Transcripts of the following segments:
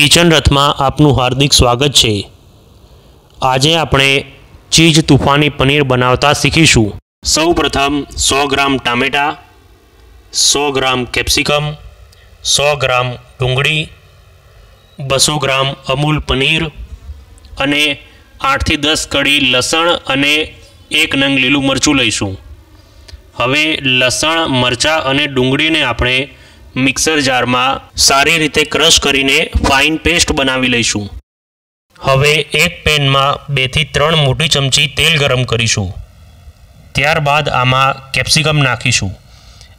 kitchen રથમાં આપનું હાર્દિક સ્વાગત છે આજે આપણે ચીજ તુફાની પનીર બનાવતા શીખીશું સૌપ્રથમ સો ગ્રામ ટામેટાં સો ગ્રામ કેપ્સિકમ સો ગ્રામ ડુંગળી બસો ગ્રામ અમૂલ પનીર અને આઠથી દસ કડી લસણ અને એક નંગ લીલું મરચું લઈશું હવે લસણ મરચાં અને ડુંગળીને આપણે મિક્સર જારમાં સારી રીતે ક્રશ કરીને ફાઇન પેસ્ટ બનાવી લઈશું હવે એક પેનમાં બેથી ત્રણ મોટી ચમચી તેલ ગરમ કરીશું ત્યારબાદ આમાં કેપ્સિકમ નાખીશું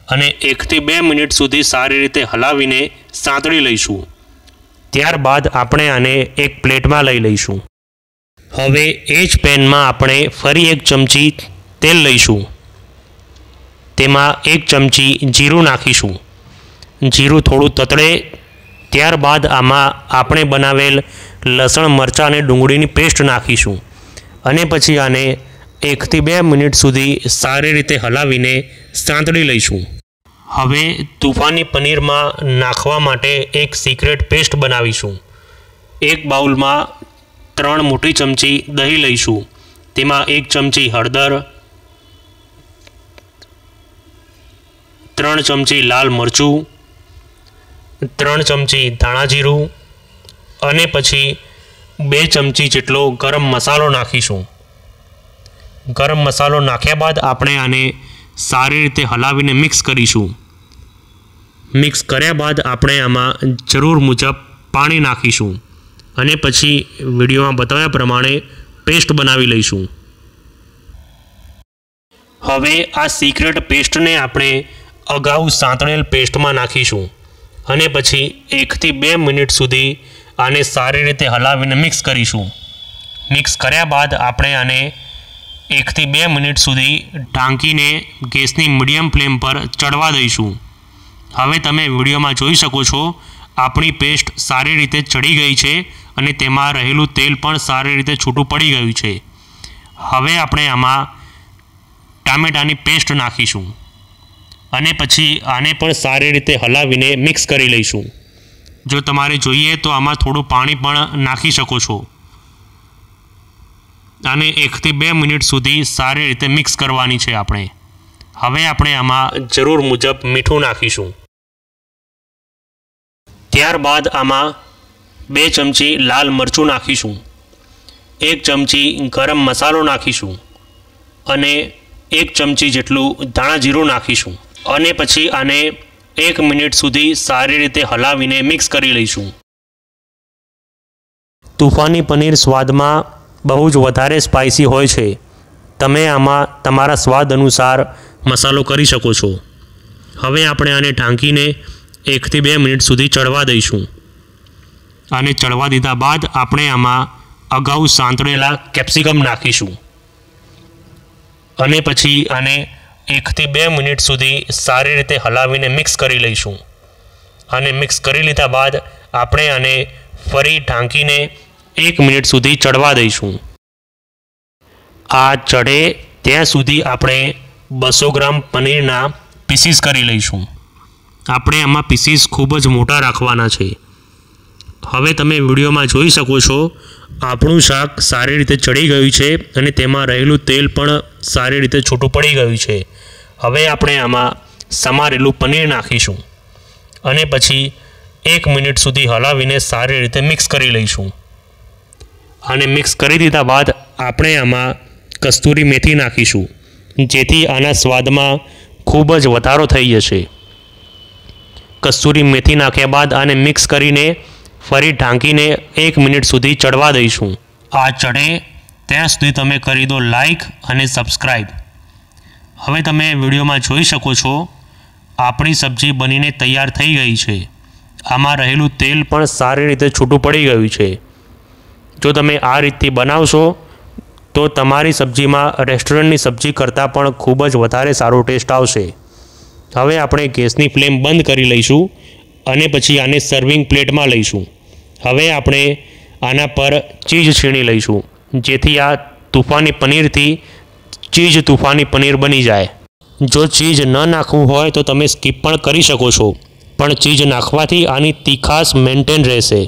અને એકથી બે મિનિટ સુધી સારી રીતે હલાવીને સાંતળી લઈશું ત્યારબાદ આપણે આને એક પ્લેટમાં લઈ લઈશું હવે એ જ પેનમાં આપણે ફરી એક ચમચી તેલ લઈશું તેમાં એક ચમચી જીરું નાખીશું જીરું થોડું તતળે ત્યારબાદ આમાં આપણે બનાવેલ લસણ મરચાં અને ડુંગળીની પેસ્ટ નાખીશું અને પછી આને એકથી બે મિનિટ સુધી સારી રીતે હલાવીને સાંતળી લઈશું હવે તુફાની પનીરમાં નાખવા માટે એક સિક્રેટ પેસ્ટ બનાવીશું એક બાઉલમાં ત્રણ મોટી ચમચી દહીં લઈશું તેમાં એક ચમચી હળદર ત્રણ ચમચી લાલ મરચું ત્રણ ચમચી ધાણા જીરું અને પછી બે ચમચી જેટલો ગરમ મસાલો નાખીશું ગરમ મસાલો નાખ્યા બાદ આપણે આને સારી રીતે હલાવીને મિક્સ કરીશું મિક્સ કર્યા બાદ આપણે આમાં જરૂર મુજબ પાણી નાખીશું અને પછી વિડીયોમાં બતાવ્યા પ્રમાણે પેસ્ટ બનાવી લઈશું હવે આ સિક્રેટ પેસ્ટને આપણે અગાઉ સાંતણેલ પેસ્ટમાં નાખીશું અને પછી એકથી બે મિનિટ સુધી આને સારી રીતે હલાવીને મિક્સ કરીશું મિક્સ કર્યા બાદ આપણે આને એકથી બે મિનિટ સુધી ઢાંકીને ગેસની મીડિયમ ફ્લેમ પર ચડવા દઈશું હવે તમે વિડીયોમાં જોઈ શકો છો આપણી પેસ્ટ સારી રીતે ચડી ગઈ છે અને તેમાં રહેલું તેલ પણ સારી રીતે છૂટું પડી ગયું છે હવે આપણે આમાં ટામેટાની પેસ્ટ નાખીશું અને પછી આને પણ સારી રીતે હલાવીને મિક્સ કરી લઈશું જો તમારે જોઈએ તો આમાં થોડું પાણી પણ નાખી શકો છો અને એકથી બે મિનિટ સુધી સારી રીતે મિક્સ કરવાની છે આપણે હવે આપણે આમાં જરૂર મુજબ મીઠું નાખીશું ત્યારબાદ આમાં બે ચમચી લાલ મરચું નાખીશું એક ચમચી ગરમ મસાલો નાખીશું અને એક ચમચી જેટલું ધાણા જીરું નાખીશું અને પછી આને એક મિનિટ સુધી સારી રીતે હલાવીને મિક્સ કરી લઈશું તુફાની પનીર સ્વાદમાં બહુ જ વધારે સ્પાઇસી હોય છે તમે આમાં તમારા સ્વાદ અનુસાર મસાલો કરી શકો છો હવે આપણે આને ઢાંકીને એકથી બે મિનિટ સુધી ચડવા દઈશું આને ચડવા દીધા બાદ આપણે આમાં અગાઉ સાંતળેલા કેપ્સિકમ નાખીશું અને પછી આને એકથી બે મિનિટ સુધી સારી રીતે હલાવીને મિક્સ કરી લઈશું અને મિક્સ કરી લીધા બાદ આપણે આને ફરી ઢાંકીને એક મિનિટ સુધી ચડવા દઈશું આ ચઢે ત્યાં સુધી આપણે બસો ગ્રામ પનીરના પીસીસ કરી લઈશું આપણે આમાં પીસીસ ખૂબ જ મોટા રાખવાના છે હવે તમે વિડીયોમાં જોઈ શકો છો આપણું શાક સારી રીતે ચડી ગયું છે અને તેમાં રહેલું તેલ પણ સારી રીતે છૂટું પડી ગયું છે હવે આપણે આમાં સમારેલું પનીર નાખીશું અને પછી એક મિનિટ સુધી હલાવીને સારી રીતે મિક્સ કરી લઈશું અને મિક્સ કરી દીધા બાદ આપણે આમાં કસ્તુરી મેથી નાખીશું જેથી આના સ્વાદમાં ખૂબ જ વધારો થઈ જશે કસ્તુરી મેથી નાખ્યા બાદ આને મિક્સ કરીને ફરી ઢાંકીને એક મિનિટ સુધી ચડવા દઈશું આ ચડે ત્યાં સુધી તમે કરી દો લાઈક અને સબસ્ક્રાઈબ હવે તમે વિડીયોમાં જોઈ શકો છો આપણી સબ્જી બનીને તૈયાર થઈ ગઈ છે આમાં રહેલું તેલ પણ સારી રીતે છૂટું પડી ગયું છે જો તમે આ રીતથી બનાવશો તો તમારી સબ્જીમાં રેસ્ટોરન્ટની સબ્જી કરતાં પણ ખૂબ જ વધારે સારો ટેસ્ટ આવશે હવે આપણે ગેસની ફ્લેમ બંધ કરી લઈશું અને પછી આને સર્વિંગ પ્લેટમાં લઈશું હવે આપણે આના પર ચીઝ છીણી લઈશું જેથી આ તૂફાની પનીરથી ચીઝ તૂફાની પનીર બની જાય જો ચીજ ન નાખવું હોય તો તમે સ્કીપ પણ કરી શકો છો પણ ચીજ નાખવાથી આની તીખાસ મેન્ટેન રહેશે